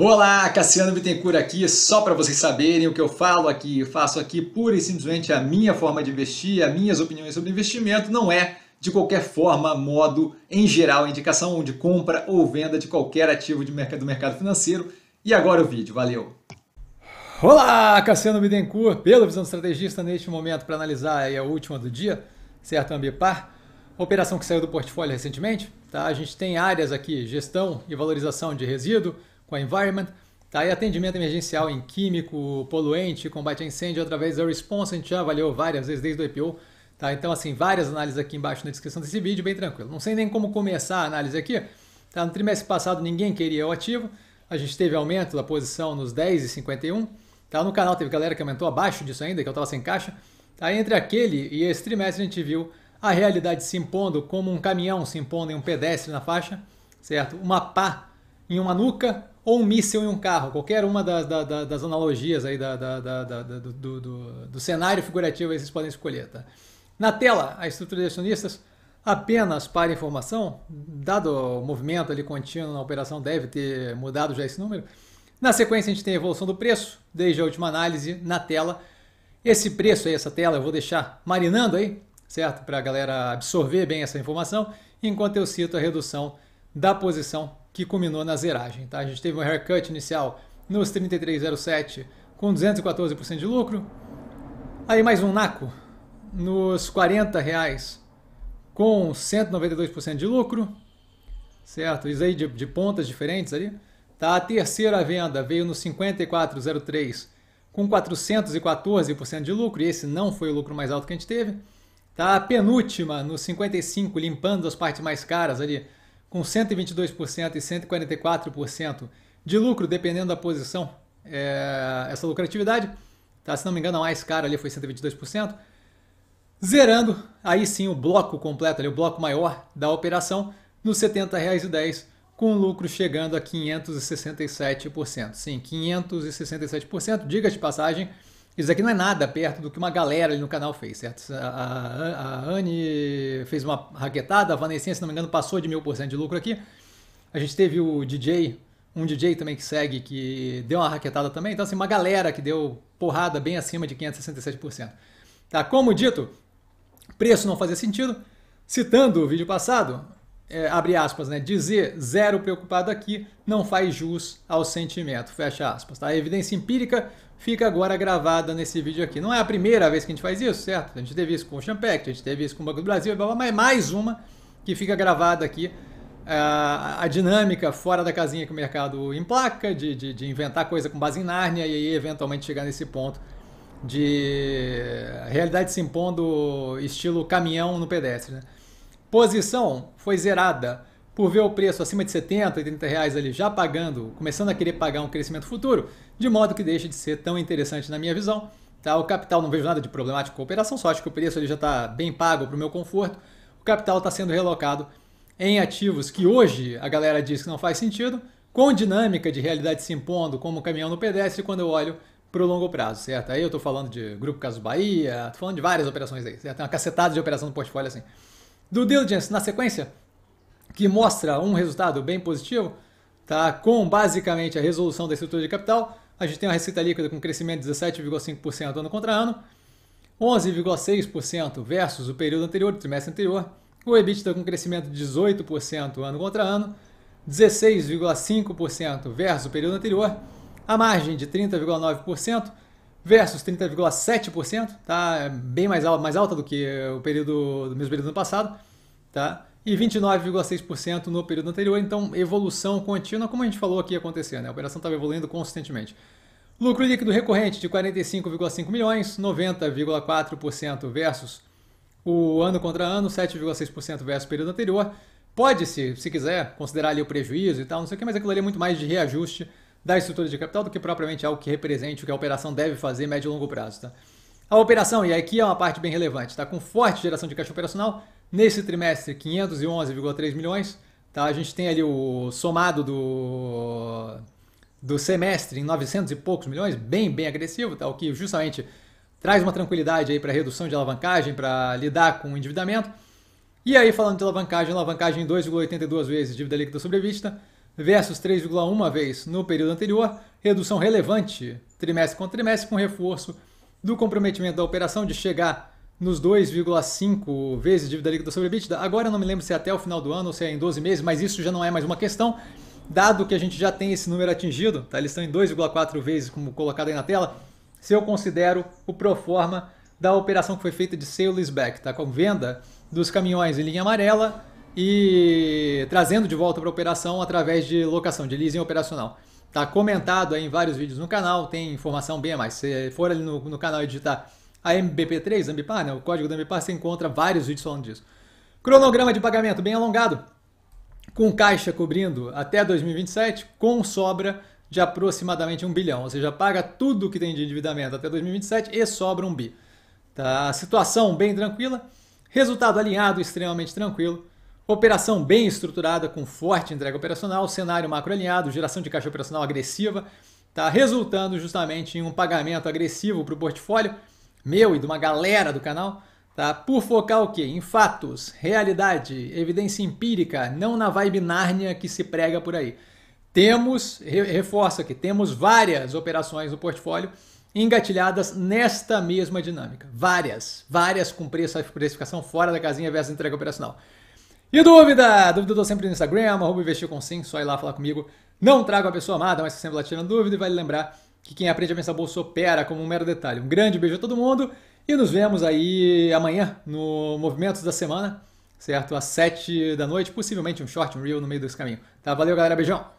Olá, Cassiano Bittencourt aqui, só para vocês saberem o que eu falo aqui, eu faço aqui pura e simplesmente a minha forma de investir, as minhas opiniões sobre investimento, não é de qualquer forma, modo, em geral, indicação de compra ou venda de qualquer ativo de mercado, do mercado financeiro. E agora o vídeo, valeu! Olá, Cassiano Bittencourt, pela visão estrategista neste momento para analisar aí a última do dia, certo? Ambipar, operação que saiu do portfólio recentemente, tá? A gente tem áreas aqui, gestão e valorização de resíduo, com a Environment. Tá E atendimento emergencial em químico, poluente, combate a incêndio através da Response, a gente já avaliou várias vezes desde o IPO. Tá? Então, assim, várias análises aqui embaixo na descrição desse vídeo, bem tranquilo. Não sei nem como começar a análise aqui. Tá? No trimestre passado ninguém queria o ativo, a gente teve aumento da posição nos 10,51. Tá? No canal teve galera que aumentou abaixo disso ainda, que eu estava sem caixa. Tá? Entre aquele e esse trimestre a gente viu a realidade se impondo como um caminhão se impondo em um pedestre na faixa, certo? Uma pá em uma nuca, ou um míssil em um carro, qualquer uma das, das, das analogias aí da, da, da, do, do, do, cenário figurativo aí vocês podem escolher. Tá? Na tela, a estrutura de acionistas, apenas para informação, dado o movimento ali contínuo na operação, deve ter mudado já esse número. Na sequência, a gente tem a evolução do preço, desde a última análise, na tela. Esse preço aí, essa tela, eu vou deixar marinando aí, certo? Para a galera absorver bem essa informação, enquanto eu cito a redução da posição que culminou na zeragem. Tá? A gente teve um haircut inicial nos 33,07 com 214% de lucro. Aí mais um naco nos 40 reais com 192% de lucro, certo? Isso aí de, de, pontas diferentes ali. Tá? A terceira venda veio nos 54,03 com 414% de lucro, e esse não foi o lucro mais alto que a gente teve. Tá? A penúltima nos 55, limpando as partes mais caras ali, com 122% e 144% de lucro, dependendo da posição, é, essa lucratividade. Tá? Se não me engano, a mais cara ali foi 122%. Zerando aí sim o bloco completo, ali, o bloco maior da operação, nos R$ 70,10, com lucro chegando a 567%. Sim, 567%, diga de passagem isso aqui não é nada perto do que uma galera ali no canal fez, certo? A, a, a Anne fez uma raquetada, a Vanessa, se não me engano, passou de mil por cento de lucro aqui. A gente teve o DJ, um DJ também que segue, que deu uma raquetada também. Então, assim, uma galera que deu porrada bem acima de 567%. Tá? Como dito, preço não fazia sentido. Citando o vídeo passado, é, abre aspas, né? Dizer zero preocupado aqui não faz jus ao sentimento, fecha aspas, tá? A evidência empírica fica agora gravada nesse vídeo aqui. Não é a primeira vez que a gente faz isso, certo? A gente teve isso com o Champact, a gente teve isso com o Banco do Brasil, mas mais uma que fica gravada aqui. É, a, dinâmica fora da casinha que o mercado emplaca, de, de, de inventar coisa com base em Nárnia e aí eventualmente chegar nesse ponto de realidade se impondo estilo caminhão no pedestre, né? Posição foi zerada por ver o preço acima de 70, 80 reais ali já pagando, começando a querer pagar um crescimento futuro, de modo que deixa de ser tão interessante na minha visão. Tá? O capital não vejo nada de problemático com a operação, só acho que o preço ele já está bem pago para o meu conforto. O capital está sendo relocado em ativos que hoje a galera diz que não faz sentido, com dinâmica de realidade se impondo como caminhão no pedestre quando eu olho para o longo prazo, certo? Aí eu estou falando de Grupo Caso Bahia, estou falando de várias operações aí, certo? Tem uma cacetada de operação no portfólio assim do diligence na sequência, que mostra um resultado bem positivo, tá? com basicamente a resolução da estrutura de capital. A gente tem uma receita líquida com crescimento de 17,5% ano contra ano, 11,6% versus o período anterior, o trimestre anterior. O EBITDA com crescimento de 18% ano contra ano, 16,5% versus o período anterior. A margem de 30,9% versus 30,7%, tá? É bem mais alta, mais alta do que o período do mesmo período do ano passado, tá? E 29,6% no período anterior, então evolução contínua, como a gente falou aqui acontecendo, né? A operação estava evoluindo consistentemente. Lucro líquido recorrente de 45,5 milhões, 90,4% versus o ano contra ano, 7,6% versus o período anterior. Pode-se, se quiser, considerar ali o prejuízo e tal, não sei o que, mas aquilo ali é muito mais de reajuste da estrutura de capital do que propriamente algo que represente o que a operação deve fazer médio e longo prazo. Tá? A operação, e aqui é uma parte bem relevante, está com forte geração de caixa operacional, nesse trimestre 511,3 milhões, tá? a gente tem ali o somado do, do semestre em 900 e poucos milhões, bem, bem agressivo, tá? o que justamente traz uma tranquilidade aí para redução de alavancagem, para lidar com o endividamento. E aí, falando de alavancagem, alavancagem 2,82 vezes dívida líquida sobre vista, versus 3,1 vez no período anterior, redução relevante trimestre contra trimestre, com reforço do comprometimento da operação de chegar nos 2,5 vezes dívida líquida sobre EBITDA. Agora eu não me lembro se é até o final do ano ou se é em 12 meses, mas isso já não é mais uma questão, dado que a gente já tem esse número atingido, tá? eles estão em 2,4 vezes, como colocado aí na tela, se eu considero o pro forma da operação que foi feita de sale back, tá? com venda dos caminhões em linha amarela e trazendo de volta para operação através de locação, de leasing operacional. Está comentado aí em vários vídeos no canal, tem informação bem a mais. Se for ali no, no canal e digitar a MBP3, Ambipar, né, o código da Ambipar, você encontra vários vídeos falando disso. Cronograma de pagamento bem alongado, com caixa cobrindo até 2027, com sobra de aproximadamente 1 bilhão, ou seja, paga tudo que tem de endividamento até 2027 e sobra 1 bi. Tá? Situação bem tranquila, resultado alinhado, extremamente tranquilo. Operação bem estruturada, com forte entrega operacional, cenário macro alinhado, geração de caixa operacional agressiva, está resultando justamente em um pagamento agressivo para o portfólio meu e de uma galera do canal, tá? por focar o quê? Em fatos, realidade, evidência empírica, não na vibe Nárnia que se prega por aí. Temos, reforço aqui, temos várias operações no portfólio engatilhadas nesta mesma dinâmica. Várias, várias com preço, precificação fora da casinha versus entrega operacional. E dúvida? Dúvida eu dou sempre no Instagram, arroba investir com sim, só ir lá falar comigo. Não trago a pessoa amada, mas sempre lá tirando dúvida e vale lembrar que quem aprende a pensar bolsa opera como um mero detalhe. Um grande beijo a todo mundo e nos vemos aí amanhã no Movimentos da Semana, certo? Às 7 da noite, possivelmente um short, um reel no meio desse caminho. Tá? Valeu, galera. Beijão!